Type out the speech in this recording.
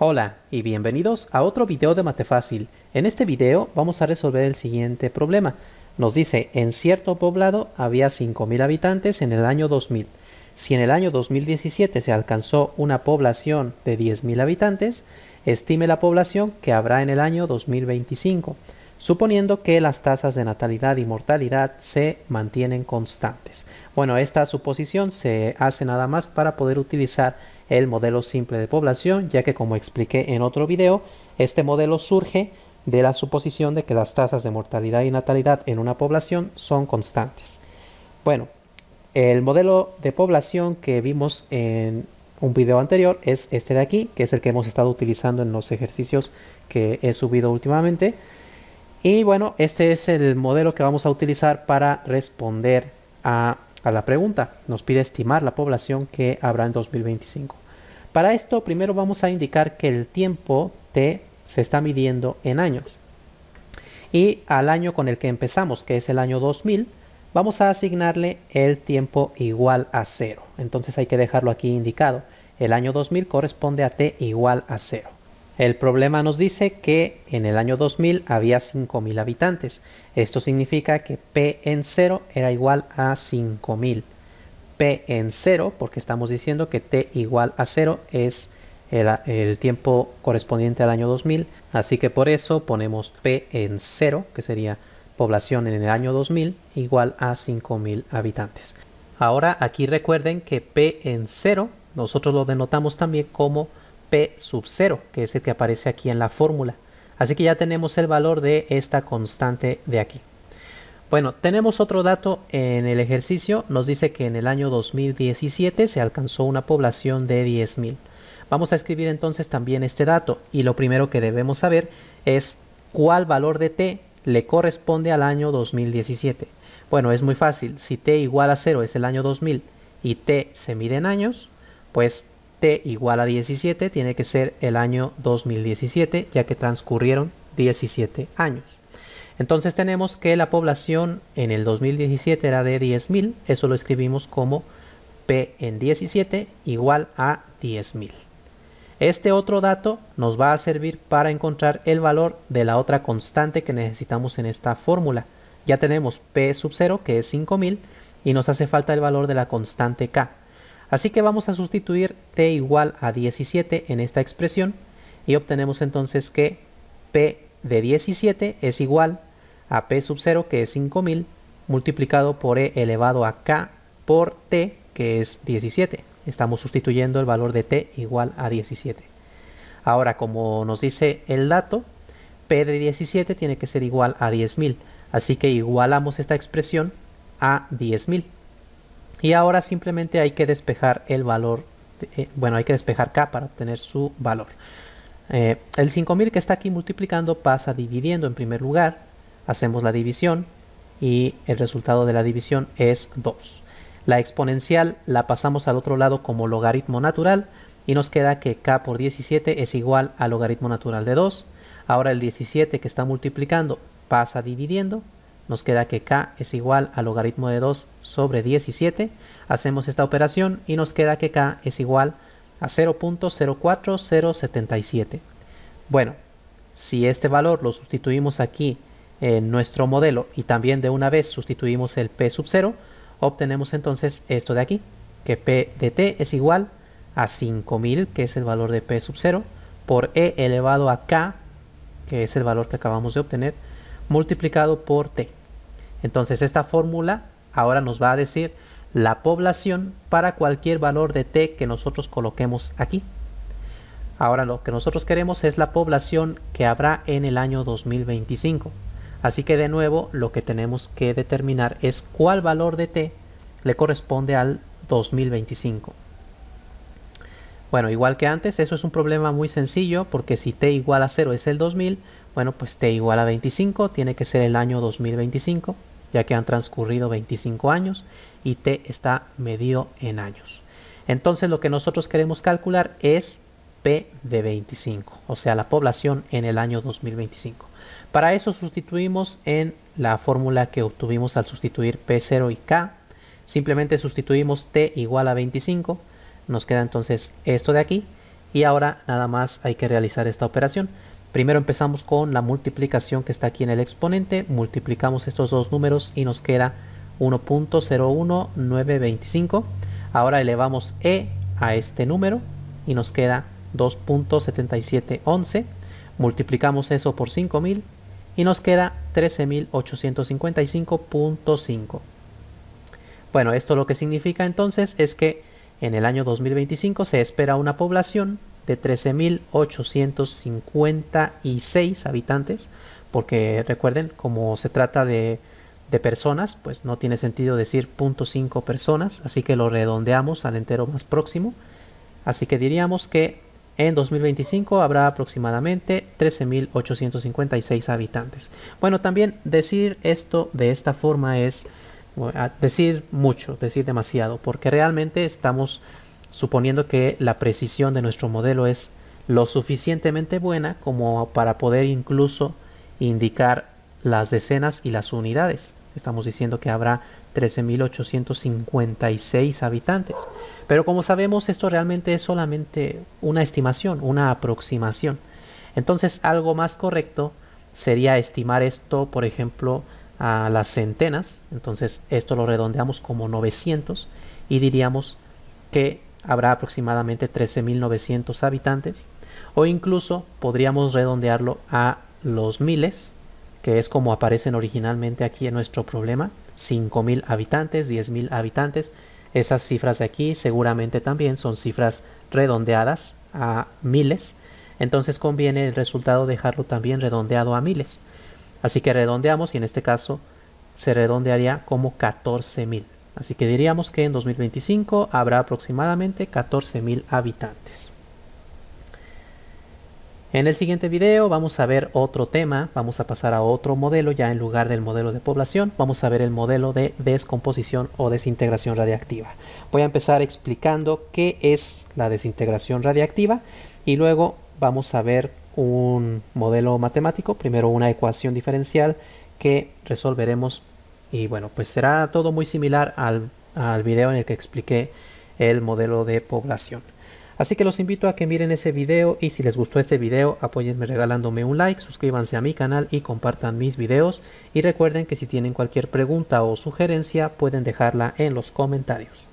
Hola y bienvenidos a otro video de Mate Fácil. En este video vamos a resolver el siguiente problema. Nos dice, en cierto poblado había 5.000 habitantes en el año 2000. Si en el año 2017 se alcanzó una población de 10.000 habitantes, estime la población que habrá en el año 2025, suponiendo que las tasas de natalidad y mortalidad se mantienen constantes. Bueno, esta suposición se hace nada más para poder utilizar el modelo simple de población, ya que como expliqué en otro video, este modelo surge de la suposición de que las tasas de mortalidad y natalidad en una población son constantes. Bueno, el modelo de población que vimos en un video anterior es este de aquí, que es el que hemos estado utilizando en los ejercicios que he subido últimamente. Y bueno, este es el modelo que vamos a utilizar para responder a a la pregunta. Nos pide estimar la población que habrá en 2025. Para esto, primero vamos a indicar que el tiempo T se está midiendo en años. Y al año con el que empezamos, que es el año 2000, vamos a asignarle el tiempo igual a cero. Entonces hay que dejarlo aquí indicado. El año 2000 corresponde a T igual a cero. El problema nos dice que en el año 2000 había 5.000 habitantes. Esto significa que P en 0 era igual a 5.000. P en 0, porque estamos diciendo que T igual a 0 es el, tiempo correspondiente al año 2000. Así que por eso ponemos P en 0, que sería población en el año 2000, igual a 5.000 habitantes. Ahora aquí recuerden que P en 0 nosotros lo denotamos también como P sub 0, que es el que aparece aquí en la fórmula. Así que ya tenemos el valor de esta constante de aquí. Bueno, tenemos otro dato en el ejercicio. Nos dice que en el año 2017 se alcanzó una población de 10.000. Vamos a escribir entonces también este dato y lo primero que debemos saber es cuál valor de t le corresponde al año 2017. Bueno, es muy fácil. Si t igual a 0 es el año 2000 y t se mide en años, pues t igual a 17 tiene que ser el año 2017, ya que transcurrieron 17 años. Entonces tenemos que la población en el 2017 era de 10.000, eso lo escribimos como P en 17 igual a 10.000. Este otro dato nos va a servir para encontrar el valor de la otra constante que necesitamos en esta fórmula. Ya tenemos P sub 0 que es 5000 y nos hace falta el valor de la constante K. Así que vamos a sustituir t igual a 17 en esta expresión y obtenemos entonces que p de 17 es igual a p sub 0 que es 5000 multiplicado por e elevado a k por t que es 17. Estamos sustituyendo el valor de t igual a 17. Ahora como nos dice el dato, p de 17 tiene que ser igual a 10.000. Así que igualamos esta expresión a 10.000 y ahora simplemente hay que despejar el valor eh, bueno hay que despejar k para obtener su valor eh, el 5000 que está aquí multiplicando pasa dividiendo en primer lugar hacemos la división y el resultado de la división es 2 la exponencial la pasamos al otro lado como logaritmo natural y nos queda que k por 17 es igual al logaritmo natural de 2 ahora el 17 que está multiplicando pasa dividiendo nos queda que k es igual al logaritmo de 2 sobre 17. Hacemos esta operación y nos queda que k es igual a 0.04077. Bueno, si este valor lo sustituimos aquí en nuestro modelo y también de una vez sustituimos el p sub 0, obtenemos entonces esto de aquí, que p de t es igual a 5000, que es el valor de p sub 0, por e elevado a k, que es el valor que acabamos de obtener, multiplicado por t. Entonces esta fórmula ahora nos va a decir la población para cualquier valor de t que nosotros coloquemos aquí. Ahora lo que nosotros queremos es la población que habrá en el año 2025. Así que de nuevo lo que tenemos que determinar es cuál valor de t le corresponde al 2025. Bueno, igual que antes, eso es un problema muy sencillo porque si t igual a 0 es el 2000, bueno pues t igual a 25 tiene que ser el año 2025 ya que han transcurrido 25 años y T está medido en años. Entonces lo que nosotros queremos calcular es P de 25, o sea, la población en el año 2025. Para eso sustituimos en la fórmula que obtuvimos al sustituir P0 y K. Simplemente sustituimos T igual a 25. Nos queda entonces esto de aquí. Y ahora nada más hay que realizar esta operación. Primero empezamos con la multiplicación que está aquí en el exponente. Multiplicamos estos dos números y nos queda 1.01925. Ahora elevamos e a este número y nos queda 2.7711. Multiplicamos eso por 5000 y nos queda 13.855.5. Bueno, esto lo que significa entonces es que en el año 2025 se espera una población de 13.856 habitantes, porque recuerden, como se trata de, personas, pues no tiene sentido decir .5 personas, así que lo redondeamos al entero más próximo. Así que diríamos que en 2025 habrá aproximadamente 13.856 habitantes. Bueno, también decir esto de esta forma es decir mucho, decir demasiado, porque realmente estamos suponiendo que la precisión de nuestro modelo es lo suficientemente buena como para poder incluso indicar las decenas y las unidades. Estamos diciendo que habrá 13.856 habitantes. Pero como sabemos, esto realmente es solamente una estimación, una aproximación. Entonces, algo más correcto sería estimar esto, por ejemplo, a las centenas. Entonces, esto lo redondeamos como 900 y diríamos que habrá aproximadamente 13.900 habitantes, o incluso podríamos redondearlo a los miles, que es como aparecen originalmente aquí en nuestro problema, 5.000 habitantes, 10.000 habitantes. Esas cifras de aquí seguramente también son cifras redondeadas a miles, entonces conviene el resultado dejarlo también redondeado a miles. Así que redondeamos y en este caso se redondearía como 14.000. Así que diríamos que en 2025 habrá aproximadamente 14.000 habitantes. En el siguiente video vamos a ver otro tema, vamos a pasar a otro modelo ya en lugar del modelo de población, vamos a ver el modelo de descomposición o desintegración radiactiva. Voy a empezar explicando qué es la desintegración radiactiva y luego vamos a ver un modelo matemático, primero una ecuación diferencial que resolveremos y bueno, pues será todo muy similar al, video en el que expliqué el modelo de población. Así que los invito a que miren ese video y si les gustó este video apóyenme regalándome un like, suscríbanse a mi canal y compartan mis videos y recuerden que si tienen cualquier pregunta o sugerencia pueden dejarla en los comentarios.